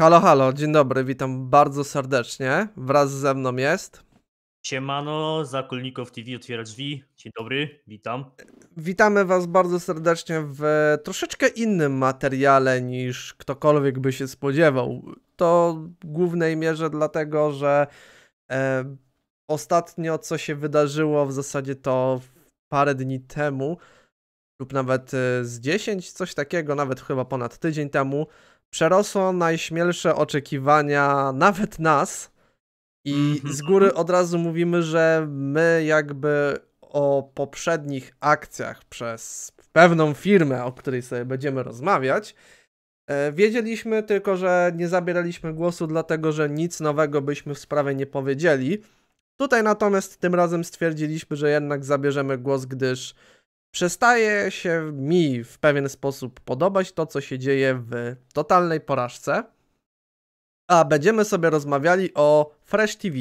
Halo, halo, dzień dobry, witam bardzo serdecznie. Wraz ze mną jest. Siemano, Zakolnikow TV otwiera drzwi. Dzień dobry, witam. Witamy Was bardzo serdecznie w troszeczkę innym materiale niż ktokolwiek by się spodziewał. To w głównej mierze dlatego, że e, ostatnio co się wydarzyło, w zasadzie to parę dni temu, lub nawet e, z 10, coś takiego, nawet chyba ponad tydzień temu, przerosło najśmielsze oczekiwania nawet nas i mhm. z góry od razu mówimy, że my jakby o poprzednich akcjach przez pewną firmę, o której sobie będziemy rozmawiać, e, wiedzieliśmy tylko, że nie zabieraliśmy głosu, dlatego że nic nowego byśmy w sprawie nie powiedzieli. Tutaj natomiast tym razem stwierdziliśmy, że jednak zabierzemy głos, gdyż przestaje się mi w pewien sposób podobać to, co się dzieje w totalnej porażce. A będziemy sobie rozmawiali o Fresh TV.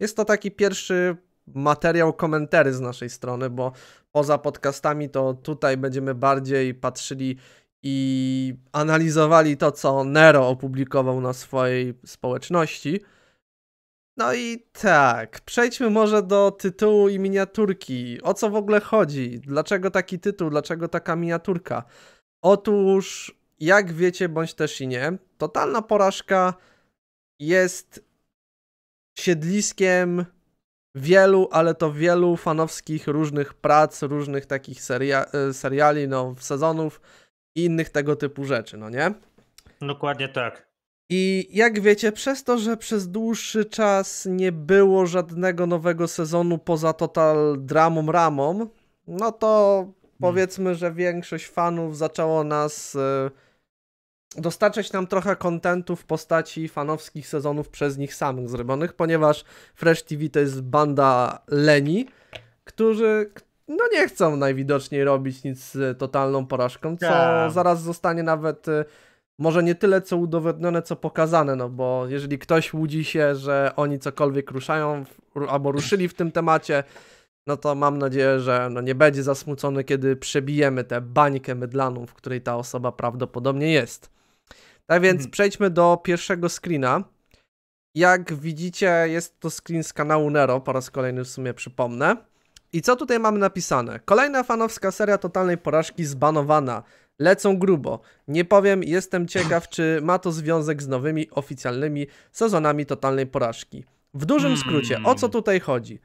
Jest to taki pierwszy materiał komentary z naszej strony, bo poza podcastami to tutaj będziemy bardziej patrzyli i analizowali to, co Nero opublikował na swojej społeczności. No i tak, przejdźmy może do tytułu i miniaturki. O co w ogóle chodzi? Dlaczego taki tytuł? Dlaczego taka miniaturka? Otóż, jak wiecie, bądź też i nie, totalna porażka jest siedliskiem wielu, ale to wielu fanowskich różnych prac, różnych takich seria e, seriali, no, sezonów i innych tego typu rzeczy, no nie? Dokładnie tak. I jak wiecie, przez to, że przez dłuższy czas nie było żadnego nowego sezonu poza Total Dramą Ramą, no to hmm. powiedzmy, że większość fanów zaczęło nas e, dostarczać nam trochę kontentu w postaci fanowskich sezonów przez nich samych zrobionych, ponieważ Fresh TV to jest banda leni, którzy no nie chcą najwidoczniej robić nic z totalną porażką, co tak. zaraz zostanie nawet e, może nie tyle co udowodnione, co pokazane, no bo jeżeli ktoś łudzi się, że oni cokolwiek ruszają albo ruszyli w tym temacie, no to mam nadzieję, że no nie będzie zasmucony, kiedy przebijemy tę bańkę mydlaną, w której ta osoba prawdopodobnie jest. Tak więc mhm. przejdźmy do pierwszego screena. Jak widzicie, jest to screen z kanału Nero, po raz kolejny w sumie przypomnę. I co tutaj mamy napisane? Kolejna fanowska seria totalnej porażki zbanowana lecą grubo. Nie powiem, jestem ciekaw, czy ma to związek z nowymi oficjalnymi sezonami totalnej porażki. W dużym hmm. skrócie, o co tutaj chodzi?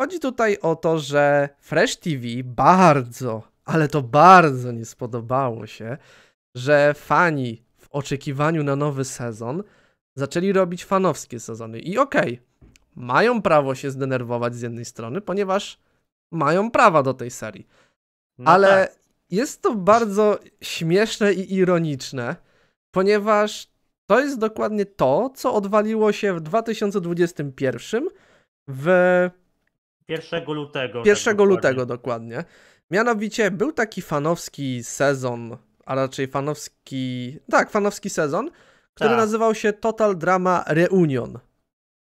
Chodzi tutaj o to, że Fresh TV bardzo, ale to bardzo nie spodobało się, że fani w oczekiwaniu na nowy sezon zaczęli robić fanowskie sezony. I okej, okay, mają prawo się zdenerwować z jednej strony, ponieważ mają prawa do tej serii. No ale tak jest to bardzo śmieszne i ironiczne, ponieważ to jest dokładnie to, co odwaliło się w 2021 w 1 lutego. 1 tak lutego dokładnie. dokładnie. Mianowicie był taki fanowski sezon, a raczej fanowski, tak, fanowski sezon, który tak. nazywał się Total Drama Reunion.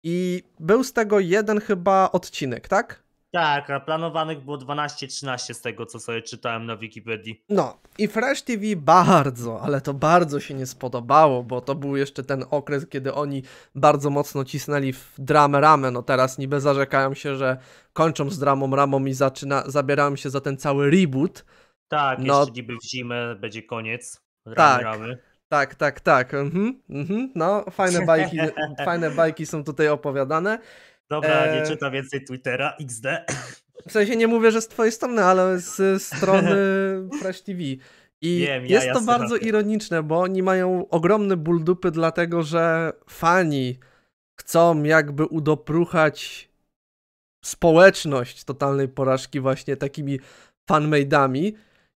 I był z tego jeden chyba odcinek, tak? Tak, a planowanych było 12-13 z tego, co sobie czytałem na Wikipedii. No i Fresh TV bardzo, ale to bardzo się nie spodobało, bo to był jeszcze ten okres, kiedy oni bardzo mocno cisnęli w dramę ramę. No teraz niby zarzekają się, że kończą z dramą ramą i zaczyna, zabierają się za ten cały reboot. Tak, no, jeszcze niby w zimę będzie koniec ramy tak. ramy. Tak, tak, tak. Mhm, mhm. No, fajne bajki, fajne bajki są tutaj opowiadane. Dobra, nie e, czyta więcej Twittera, XD. W sensie nie mówię, że z twojej strony, ale z strony Fresh TV. I Wiem, jest ja, to bardzo ironiczne, bo oni mają ogromny ból dupy, dlatego że fani chcą jakby udopruchać społeczność totalnej porażki właśnie takimi fanmade'ami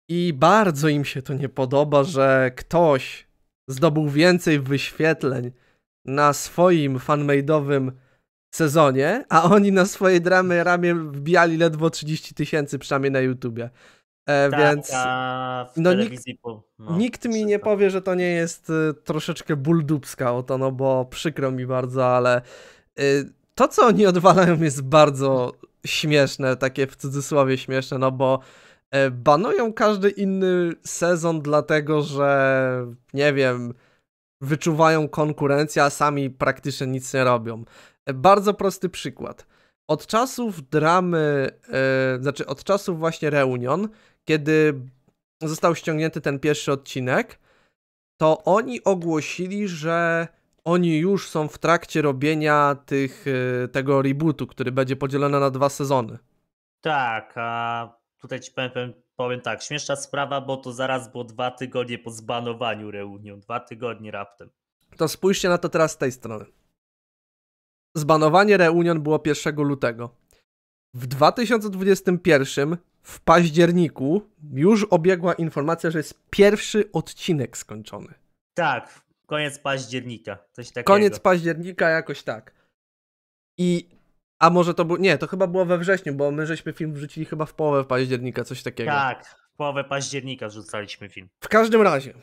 i bardzo im się to nie podoba, że ktoś zdobył więcej wyświetleń na swoim fanmade'owym sezonie, a oni na swojej dramy ramię wbijali ledwo 30 tysięcy, przynajmniej na YouTubie. E, tak, więc no, nikt, no, nikt, mi nie powie, że to nie jest y, troszeczkę buldubska o to, no bo przykro mi bardzo, ale y, to, co oni odwalają jest bardzo śmieszne, takie w cudzysłowie śmieszne, no bo y, banują każdy inny sezon dlatego, że nie wiem, wyczuwają konkurencję, a sami praktycznie nic nie robią. Bardzo prosty przykład. Od czasów dramy, yy, znaczy od czasów właśnie Reunion, kiedy został ściągnięty ten pierwszy odcinek, to oni ogłosili, że oni już są w trakcie robienia tych, e, tego rebootu, który będzie podzielony na dwa sezony. Tak, a tutaj ci powiem, powiem, powiem tak, śmieszna sprawa, bo to zaraz było dwa tygodnie po zbanowaniu Reunion, dwa tygodnie raptem. To spójrzcie na to teraz z tej strony zbanowanie Reunion było 1 lutego. W 2021 w październiku już obiegła informacja, że jest pierwszy odcinek skończony. Tak, koniec października, coś takiego. Koniec października, jakoś tak. I, a może to było, nie, to chyba było we wrześniu, bo my żeśmy film wrzucili chyba w połowę października, coś takiego. Tak, w połowę października wrzucaliśmy film. W każdym razie,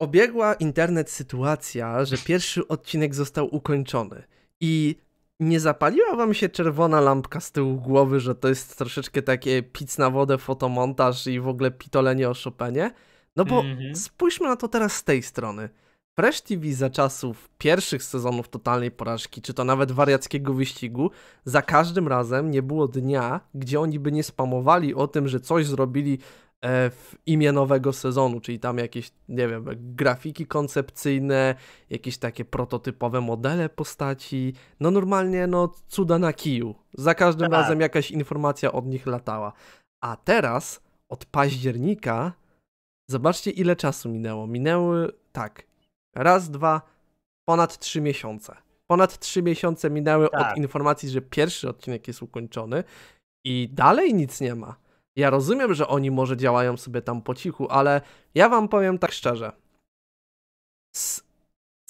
obiegła internet sytuacja, że pierwszy odcinek został ukończony i nie zapaliła wam się czerwona lampka z tyłu głowy, że to jest troszeczkę takie pic na wodę, fotomontaż i w ogóle pitolenie o Chopinie? No bo mm -hmm. spójrzmy na to teraz z tej strony. Fresh TV za czasów pierwszych sezonów totalnej porażki, czy to nawet wariackiego wyścigu, za każdym razem nie było dnia, gdzie oni by nie spamowali o tym, że coś zrobili E, w imię nowego sezonu, czyli tam jakieś, nie wiem, grafiki koncepcyjne, jakieś takie prototypowe modele postaci. No normalnie, no cuda na kiju. Za każdym tak. razem jakaś informacja od nich latała. A teraz od października, zobaczcie ile czasu minęło. Minęły, tak, raz, dwa, ponad trzy miesiące. Ponad trzy miesiące minęły tak. od informacji, że pierwszy odcinek jest ukończony i dalej nic nie ma. Ja rozumiem, że oni może działają sobie tam po cichu, ale ja wam powiem tak szczerze. Z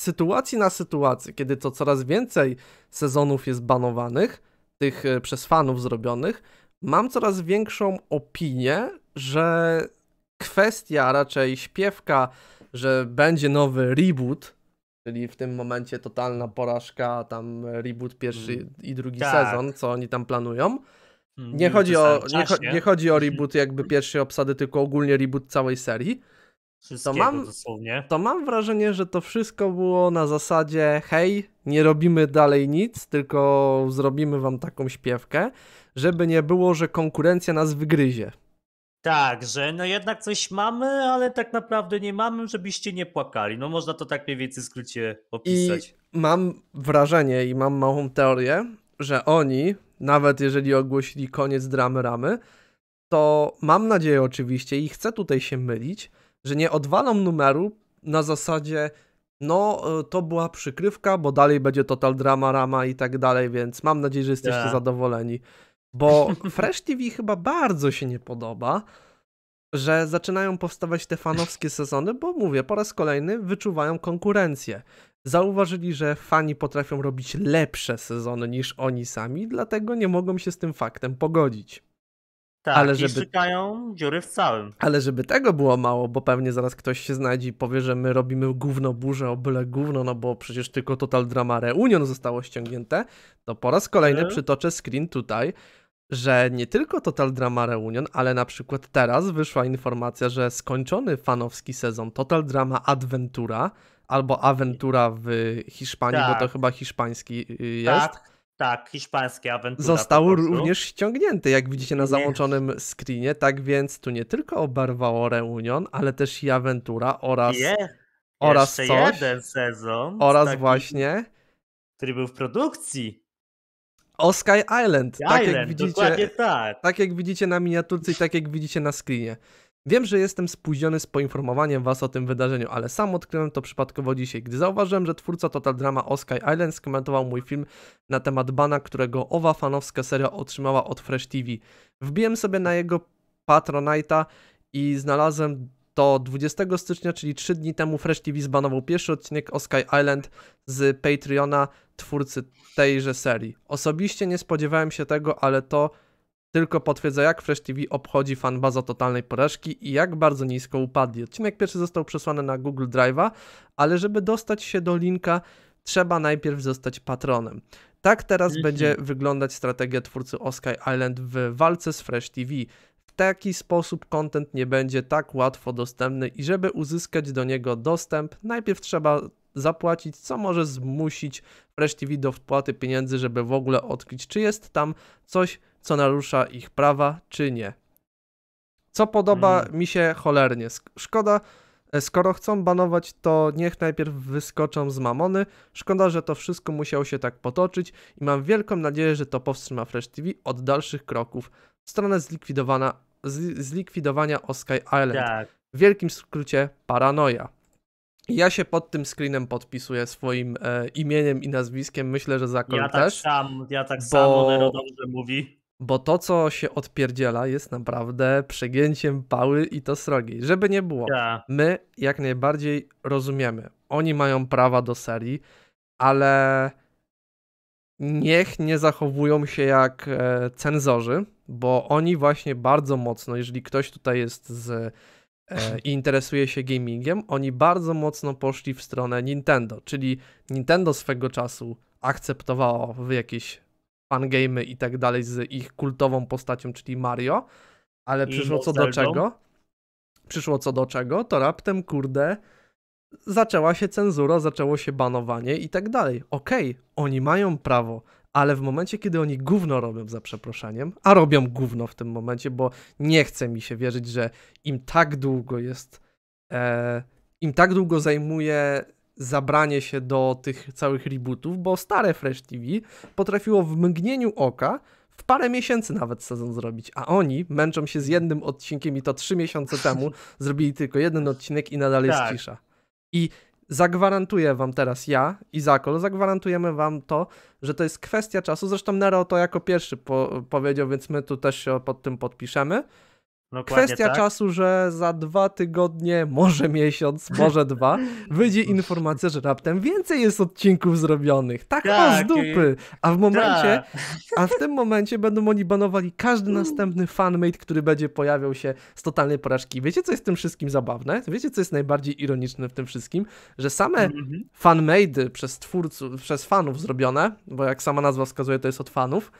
sytuacji na sytuację, kiedy to coraz więcej sezonów jest banowanych, tych e, przez fanów zrobionych, mam coraz większą opinię, że kwestia raczej śpiewka, że będzie nowy reboot, czyli w tym momencie totalna porażka, tam reboot pierwszy mm. i drugi tak. sezon, co oni tam planują Mm, nie, nie chodzi, o, nie, cho nie, chodzi o reboot jakby pierwszej obsady, tylko ogólnie reboot całej serii. To mam, to mam wrażenie, że to wszystko było na zasadzie hej, nie robimy dalej nic, tylko zrobimy wam taką śpiewkę, żeby nie było, że konkurencja nas wygryzie. Tak, że no jednak coś mamy, ale tak naprawdę nie mamy, żebyście nie płakali. No można to tak mniej więcej w skrócie opisać. I mam wrażenie i mam małą teorię, że oni nawet jeżeli ogłosili koniec dramy ramy, to mam nadzieję oczywiście i chcę tutaj się mylić, że nie odwalą numeru na zasadzie no e, to była przykrywka, bo dalej będzie total drama rama i tak dalej, więc mam nadzieję, że jesteście yeah. Tak. zadowoleni. Bo Fresh TV chyba bardzo się nie podoba, że zaczynają powstawać te fanowskie sezony, bo mówię, po raz kolejny wyczuwają konkurencję zauważyli, że fani potrafią robić lepsze sezony niż oni sami, dlatego nie mogą się z tym faktem pogodzić. Tak, ale żeby, szukają dziury w całym. Ale żeby tego było mało, bo pewnie zaraz ktoś się znajdzie i powie, że my robimy gówno burzę o byle gówno, no bo przecież tylko Total Drama Reunion zostało ściągnięte, to po raz kolejny hmm. przytoczę screen tutaj, że nie tylko Total Drama Reunion, ale na przykład teraz wyszła informacja, że skończony fanowski sezon Total Drama Adventura albo awentura w Hiszpanii, tak. bo to tak. chyba hiszpański y, y, tak, jest. Tak, tak, hiszpańskie awentura. Został również ściągnięty, jak widzicie na załączonym jest. screenie, tak więc tu nie tylko obarwało Reunion, ale też i awentura oraz... Je. Oraz coś, jeden sezon. Oraz taki, właśnie... Który był w produkcji. O Sky Island, Island tak jak widzicie, tak. tak jak widzicie na miniaturce i tak jak widzicie na screenie. Wiem, że jestem spóźniony z poinformowaniem Was o tym wydarzeniu, ale sam odkryłem to przypadkowo dzisiaj, gdy zauważyłem, że twórca Total Drama o Sky Island skomentował mój film na temat bana, którego owa fanowska seria otrzymała od Fresh TV. Wbiłem sobie na jego Patronite'a i znalazłem to 20 stycznia, czyli 3 dni temu Fresh TV zbanował pierwszy odcinek o Sky Island z Patreona twórcy tejże serii. Osobiście nie spodziewałem się tego, ale to tylko potwierdza, jak Fresh TV obchodzi fanbaza totalnej porażki i jak bardzo nisko upadli. Odcinek pierwszy został przesłany na Google Drive'a, ale żeby dostać się do linka, trzeba najpierw zostać patronem. Tak teraz mhm. będzie wyglądać strategia twórcy Oscar Island w walce z Fresh TV. W taki sposób kontent nie będzie tak łatwo dostępny i żeby uzyskać do niego dostęp, najpierw trzeba zapłacić, co może zmusić Fresh TV do wpłaty pieniędzy, żeby w ogóle odkryć, czy jest tam coś co narusza ich prawa, czy nie. Co podoba mm. mi się cholernie. Szkoda, e, skoro chcą banować, to niech najpierw wyskoczą z mamony. Szkoda, że to wszystko musiało się tak potoczyć i mam wielką nadzieję, że to powstrzyma Fresh TV od dalszych kroków. Stronę zlikwidowana, zlikwidowania o Sky Island. Tak. W wielkim skrócie paranoja. Ja się pod tym screenem podpisuję swoim e, imieniem i nazwiskiem. Myślę, że za ja tak też. Tak sam, ja tak bo... samo, Nero dobrze mówi bo to, co się odpierdziela, jest naprawdę przegięciem pały i to srogiej. Żeby nie było, yeah. my jak najbardziej rozumiemy. Oni mają prawa do serii, ale niech nie zachowują się jak e, cenzorzy, bo oni właśnie bardzo mocno, jeżeli ktoś tutaj jest z e, i interesuje się gamingiem, oni bardzo mocno poszli w stronę Nintendo, czyli Nintendo swego czasu akceptowało w jakiś fangame i tak dalej z ich kultową postacią, czyli Mario, ale przyszło co do czego? Przyszło co do czego, to raptem kurde zaczęła się cenzura, zaczęło się banowanie i tak dalej. Okej, okay, oni mają prawo, ale w momencie, kiedy oni gówno robią za przeproszeniem, a robią gówno w tym momencie, bo nie chce mi się wierzyć, że im tak długo jest, e, im tak długo zajmuje zabranie się do tych całych rebootów, bo stare Fresh TV potrafiło w mgnieniu oka w parę miesięcy nawet sezon zrobić, a oni męczą się z jednym odcinkiem i to trzy miesiące temu zrobili tylko jeden odcinek i nadal jest tak. cisza. I zagwarantuję wam teraz ja i Zakol, zagwarantujemy wam to, że to jest kwestia czasu, zresztą Nero to jako pierwszy po powiedział, więc my tu też się pod tym podpiszemy, Dokładnie Kwestia tak. czasu, że za dwa tygodnie, może miesiąc, może dwa, wyjdzie informacja, że raptem więcej jest odcinków zrobionych. Tak, tak z dupy. A w momencie, tak. a w tym momencie będą oni banowali każdy mm. następny fanmate, który będzie pojawiał się z totalnej porażki. Wiecie, co jest w tym wszystkim zabawne? Wiecie, co jest najbardziej ironiczne w tym wszystkim? Że same mhm. fanmady przez twórców, przez fanów zrobione, bo jak sama nazwa wskazuje, to jest od fanów,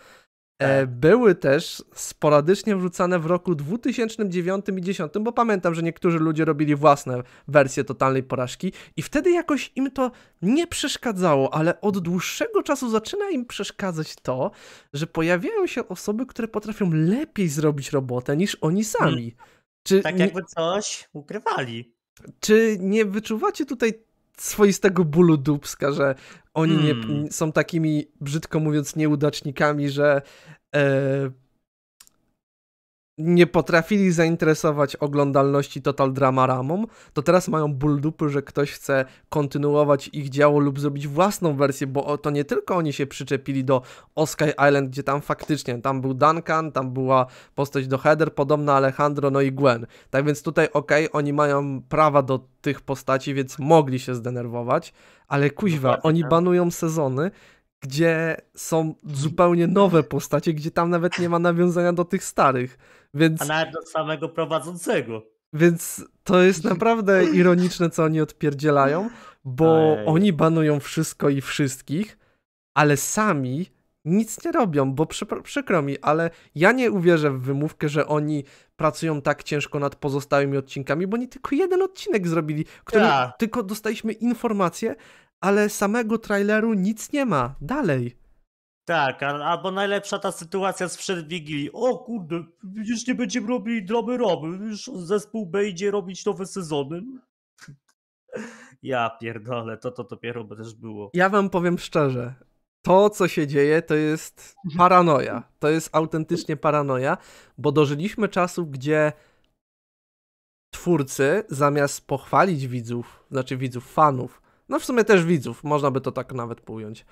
E, tak. Były też sporadycznie wrzucane w roku 2009 i 2010, bo pamiętam, że niektórzy ludzie robili własne wersje totalnej porażki i wtedy jakoś im to nie przeszkadzało, ale od dłuższego czasu zaczyna im przeszkadzać to, że pojawiają się osoby, które potrafią lepiej zrobić robotę niż oni sami. Mm. Czy tak jakby coś ukrywali. Czy nie wyczuwacie tutaj swoistego bólu dupska, że oni hmm. nie, są takimi, brzydko mówiąc, nieudacznikami, że e, nie potrafili zainteresować oglądalności Total Drama Ramą, to teraz mają ból dupy, że ktoś chce kontynuować ich dzieło lub zrobić własną wersję, bo to nie tylko oni się przyczepili do Oskar Island, gdzie tam faktycznie, tam był Duncan, tam była postać do Heather, podobna Alejandro, no i Gwen. Tak więc tutaj okej, okay, oni mają prawa do tych postaci, więc mogli się zdenerwować, ale kuźwa, oni tak. banują sezony, gdzie są zupełnie nowe postacie, gdzie tam nawet nie ma nawiązania do tych starych. Więc... A nawet do samego prowadzącego. Więc to jest naprawdę ironiczne, co oni odpierdzielają, bo Ej. oni banują wszystko i wszystkich, ale sami nic nie robią, bo przykro, przykro mi, ale ja nie uwierzę w wymówkę, że oni pracują tak ciężko nad pozostałymi odcinkami, bo oni tylko jeden odcinek zrobili, który ja. tylko dostaliśmy informację, ale samego traileru nic nie ma. Dalej. Tak, albo najlepsza ta sytuacja sprzed Wigilii. O kurde, już nie będziemy robili droby roby, już zespół będzie robić nowe sezony. Ja pierdolę, to to dopiero by też było. Ja wam powiem szczerze, to co się dzieje to jest mhm. paranoja. To jest autentycznie paranoja, bo dożyliśmy czasu, gdzie twórcy zamiast pochwalić widzów, znaczy widzów, fanów, no w sumie też widzów, można by to tak nawet pojąć,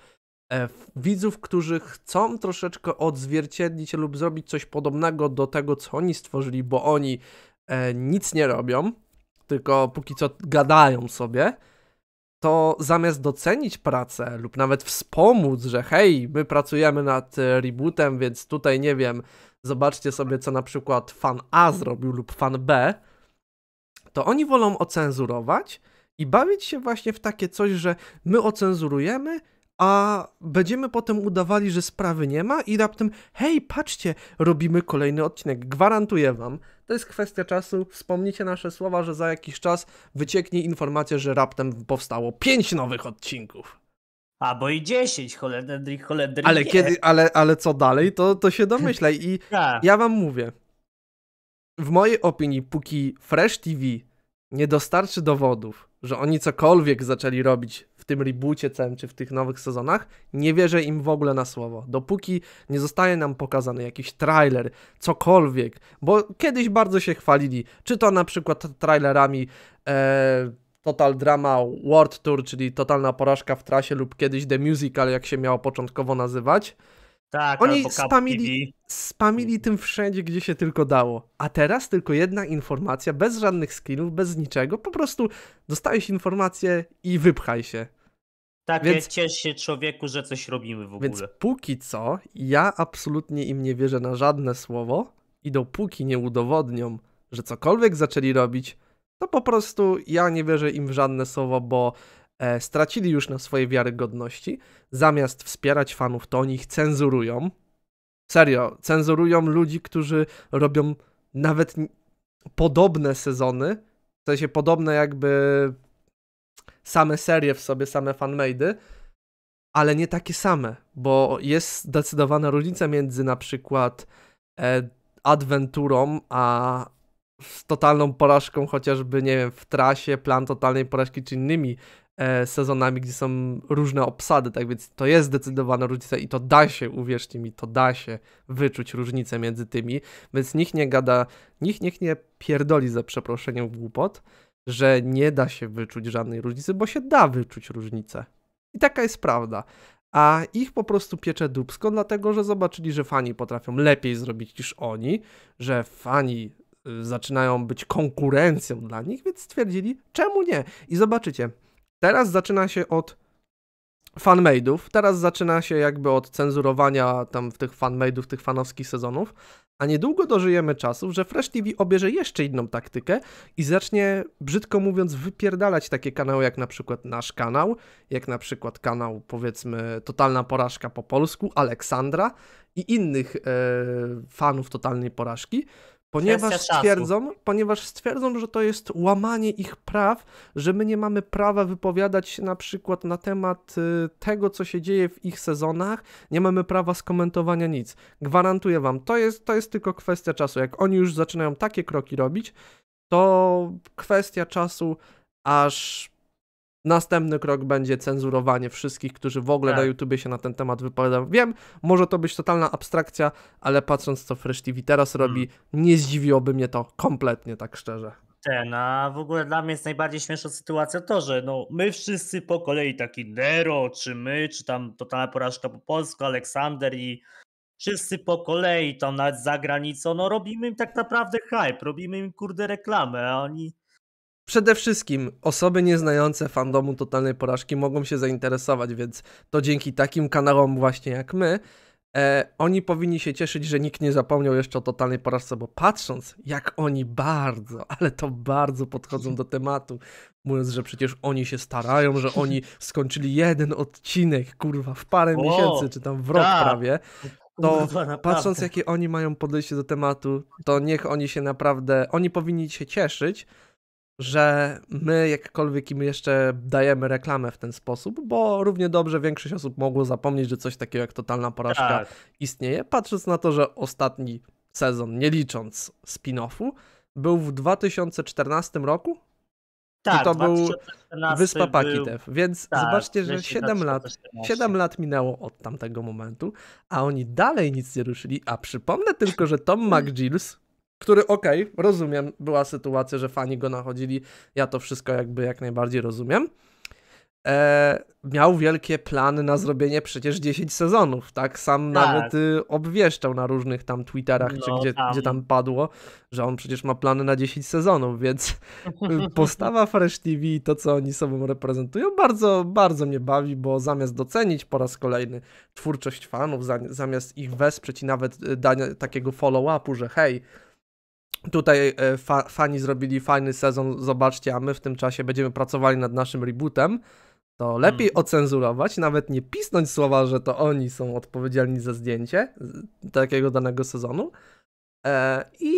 E, widzów, którzy chcą troszeczkę odzwierciedlić lub zrobić coś podobnego do tego, co oni stworzyli, bo oni e, nic nie robią, tylko póki co gadają sobie, to zamiast docenić pracę lub nawet wspomóc, że hej, my pracujemy nad rebootem, więc tutaj nie wiem, zobaczcie sobie, co na przykład fan A zrobił lub fan B, to oni wolą ocenzurować i bawić się właśnie w takie coś, że my ocenzurujemy, a będziemy potem udawali, że sprawy nie ma i raptem, hej, patrzcie, robimy kolejny odcinek. Gwarantuję wam, to jest kwestia czasu. Wspomnijcie nasze słowa, że za jakiś czas wycieknie informacja, że raptem powstało 5 nowych odcinków. A bo i 10, cholendry, cholendry. Ale kiedy, ale, ale co dalej, to, to się domyślaj. I ja. Tak. ja wam mówię, w mojej opinii, póki Fresh TV nie dostarczy dowodów, że oni cokolwiek zaczęli robić w tym reboocie całym, czy w tych nowych sezonach, nie wierzę im w ogóle na słowo. Dopóki nie zostaje nam pokazany jakiś trailer, cokolwiek, bo kiedyś bardzo się chwalili, czy to na przykład trailerami e, Total Drama World Tour, czyli totalna porażka w trasie lub kiedyś The Musical, jak się miało początkowo nazywać, tak, Oni spamili, spamili tym wszędzie, gdzie się tylko dało. A teraz tylko jedna informacja, bez żadnych skinów, bez niczego. Po prostu dostajesz informację i wypchaj się. Tak, więc ciesz się człowieku, że coś robimy w ogóle. Więc póki co, ja absolutnie im nie wierzę na żadne słowo i dopóki nie udowodnią, że cokolwiek zaczęli robić, to po prostu ja nie wierzę im w żadne słowo, bo E, stracili już na swojej wiarygodności, zamiast wspierać fanów, to oni ich cenzurują. Serio, cenzurują ludzi, którzy robią nawet podobne sezony, w sensie podobne jakby same serie w sobie, same fanmaidy, ale nie takie same, bo jest zdecydowana różnica między na przykład e, adwenturą, a totalną porażką chociażby, nie wiem, w trasie, plan totalnej porażki czy innymi E, sezonami, gdzie są różne obsady, tak więc to jest zdecydowana różnica i to da się, uwierzcie mi, to da się wyczuć różnicę między tymi, więc nikt nie gada, nikt, niech nie pierdoli za przeproszeniem głupot, że nie da się wyczuć żadnej różnicy, bo się da wyczuć różnicę. I taka jest prawda. A ich po prostu piecze dupsko, dlatego że zobaczyli, że fani potrafią lepiej zrobić niż oni, że fani y, zaczynają być konkurencją dla nich, więc stwierdzili, czemu nie? I zobaczycie, Teraz zaczyna się od fanmade'ów, teraz zaczyna się jakby od cenzurowania tam w tych fanmade'ów, tych fanowskich sezonów, a niedługo dożyjemy czasów, że Fresh TV obierze jeszcze inną taktykę i zacznie, brzydko mówiąc, wypierdalać takie kanały jak na przykład nasz kanał, jak na przykład kanał, powiedzmy, Totalna Porażka po polsku, Aleksandra i innych e, fanów Totalnej Porażki, Ponieważ stwierdzą, ponieważ stwierdzą, że to jest łamanie ich praw, że my nie mamy prawa wypowiadać się na przykład na temat y, tego, co się dzieje w ich sezonach, nie mamy prawa skomentowania nic. Gwarantuję wam, to jest, to jest tylko kwestia czasu. Jak oni już zaczynają takie kroki robić, to kwestia czasu, aż Następny krok będzie cenzurowanie wszystkich, którzy w ogóle tak. na YouTubie się na ten temat wypowiadają. Wiem, może to być totalna abstrakcja, ale patrząc co Fresh TV teraz hmm. robi, hmm. nie zdziwiłoby mnie to kompletnie, tak szczerze. Ten, no, a w ogóle dla mnie jest najbardziej śmieszna sytuacja to, że no, my wszyscy po kolei, taki Nero, czy my, czy tam totalna porażka po polsku, Aleksander i wszyscy po kolei, tam nawet za granicą, no robimy im tak naprawdę hype, robimy im kurde reklamę, a oni Przede wszystkim osoby nieznające fandomu totalnej porażki mogą się zainteresować, więc to dzięki takim kanałom właśnie jak my, e, oni powinni się cieszyć, że nikt nie zapomniał jeszcze o totalnej porażce, bo patrząc jak oni bardzo, ale to bardzo podchodzą do tematu, mówiąc, że przecież oni się starają, że oni skończyli jeden odcinek, kurwa, w parę o, miesięcy, czy tam w rok ta. prawie, to patrząc jakie oni mają podejście do tematu, to niech oni się naprawdę, oni powinni się cieszyć, że my jakkolwiek im jeszcze dajemy reklamę w ten sposób, bo równie dobrze większość osób mogło zapomnieć, że coś takiego jak totalna porażka tak. istnieje, patrząc na to, że ostatni sezon, nie licząc spin-offu, był w 2014 roku. Tak, I to był Wyspa Pakitew. Był... Więc tak, zobaczcie, że 7 lat, 7 lat minęło od tamtego momentu, a oni dalej nic nie ruszyli. A przypomnę tylko, że Tom hmm. McGills, który okej, okay, rozumiem, była sytuacja, że fani go nachodzili, ja to wszystko jakby jak najbardziej rozumiem. E, miał wielkie plany na zrobienie przecież 10 sezonów, tak? Sam tak. nawet y, obwieszczał na różnych tam Twitterach, no, czy gdzie tam. gdzie tam padło, że on przecież ma plany na 10 sezonów, więc y, postawa Fresh TV i to, co oni sobą reprezentują, bardzo, bardzo mnie bawi, bo zamiast docenić po raz kolejny twórczość fanów, zamiast ich wesprzeć i nawet y, dania takiego follow-upu, że hej, Tutaj e, fa fani zrobili fajny sezon, zobaczcie, a my w tym czasie będziemy pracowali nad naszym rebootem. To lepiej hmm. ocenzurować, nawet nie pisnąć słowa, że to oni są odpowiedzialni za zdjęcie takiego danego sezonu. E, I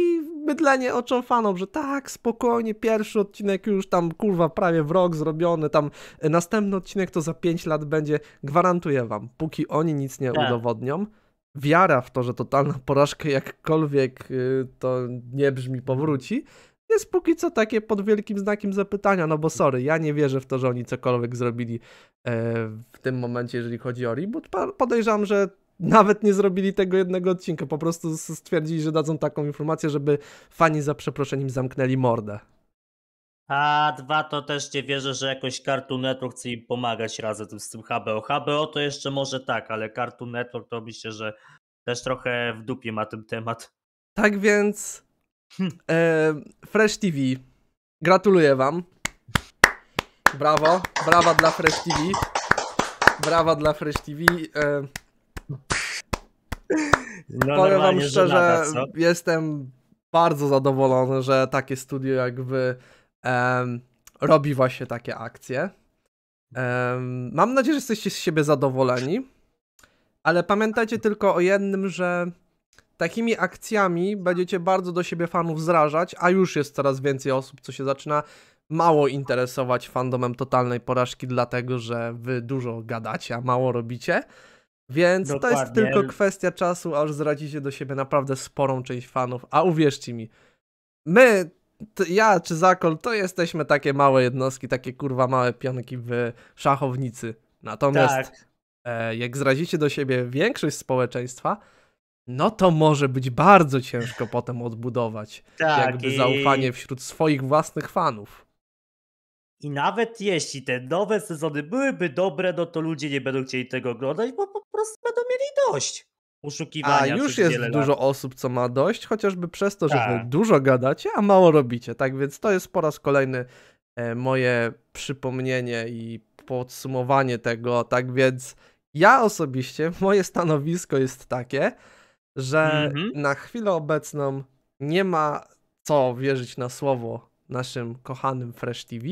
bydlenie oczom fanom, że tak, spokojnie, pierwszy odcinek już tam kurwa prawie w rok zrobiony, tam e, następny odcinek to za 5 lat będzie. Gwarantuję wam, póki oni nic nie tak. udowodnią, wiara w to, że totalna porażka jakkolwiek y, to nie brzmi powróci, jest póki co takie pod wielkim znakiem zapytania, no bo sorry, ja nie wierzę w to, że oni cokolwiek zrobili e, w tym momencie, jeżeli chodzi o reboot. Podejrzewam, że nawet nie zrobili tego jednego odcinka, po prostu stwierdzili, że dadzą taką informację, żeby fani za przeproszeniem zamknęli mordę. A dwa to też nie wierzę, że jakoś Cartoon Network chce im pomagać razem z tym HBO. HBO to jeszcze może tak, ale Cartoon Network to myślę, że też trochę w dupie ma ten temat. Tak więc hm. e, Fresh TV gratuluję wam. Brawo, brawa dla Fresh TV. Brawa dla Fresh TV. E, no, powiem wam szczerze, żenada, jestem bardzo zadowolony, że takie studio jak wy um, robi właśnie takie akcje. Um, mam nadzieję, że jesteście z siebie zadowoleni, ale pamiętajcie tylko o jednym, że takimi akcjami będziecie bardzo do siebie fanów zrażać, a już jest coraz więcej osób, co się zaczyna mało interesować fandomem totalnej porażki, dlatego że wy dużo gadacie, a mało robicie. Więc Dokładnie. to jest tylko kwestia czasu, aż zradzicie do siebie naprawdę sporą część fanów, a uwierzcie mi, my ja czy Zakol, to jesteśmy takie małe jednostki, takie kurwa małe pionki w szachownicy. Natomiast tak. e, jak zrazicie do siebie większość społeczeństwa, no to może być bardzo ciężko potem odbudować tak, jakby i... zaufanie wśród swoich własnych fanów. I nawet jeśli te nowe sezony byłyby dobre, no to ludzie nie będą chcieli tego oglądać, bo po prostu będą mieli dość. A już jest dużo lat. osób, co ma dość, chociażby przez to, że tak. wy dużo gadacie, a mało robicie, tak? Więc to jest po raz kolejny e, moje przypomnienie i podsumowanie tego, tak więc ja osobiście, moje stanowisko jest takie, że mhm. na chwilę obecną nie ma co wierzyć na słowo naszym kochanym Fresh TV,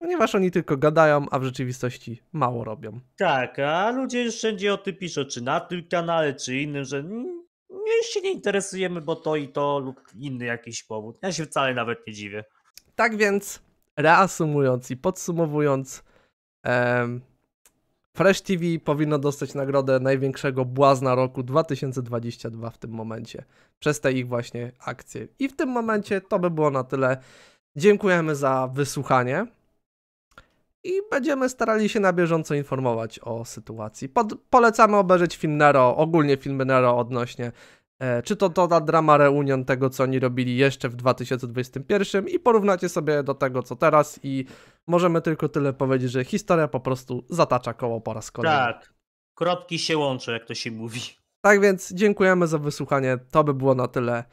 Ponieważ oni tylko gadają, a w rzeczywistości mało robią. Tak, a ludzie wszędzie o tym piszą, czy na tym kanale, czy innym, że my się nie interesujemy, bo to i to lub inny jakiś powód. Ja się wcale nawet nie dziwię. Tak więc, reasumując i podsumowując, em, Fresh TV powinno dostać nagrodę największego błazna roku 2022 w tym momencie. Przez te ich właśnie akcje. I w tym momencie to by było na tyle. Dziękujemy za wysłuchanie i będziemy starali się na bieżąco informować o sytuacji. Pod, polecamy obejrzeć film Nero, ogólnie filmy Nero odnośnie e, czy to to ta drama reunion tego, co oni robili jeszcze w 2021 i porównacie sobie do tego, co teraz i możemy tylko tyle powiedzieć, że historia po prostu zatacza koło po raz kolejny. Tak, kropki się łączą, jak to się mówi. Tak więc dziękujemy za wysłuchanie, to by było na tyle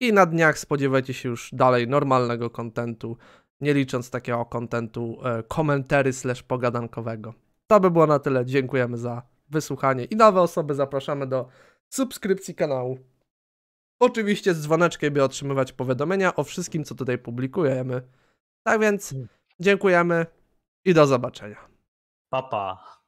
i na dniach spodziewajcie się już dalej normalnego kontentu nie licząc takiego kontentu e, komentary slash pogadankowego. To by było na tyle. Dziękujemy za wysłuchanie i nowe osoby zapraszamy do subskrypcji kanału. Oczywiście z dzwoneczkiem, by otrzymywać powiadomienia o wszystkim, co tutaj publikujemy. Tak więc mm. dziękujemy i do zobaczenia. Papa. Pa.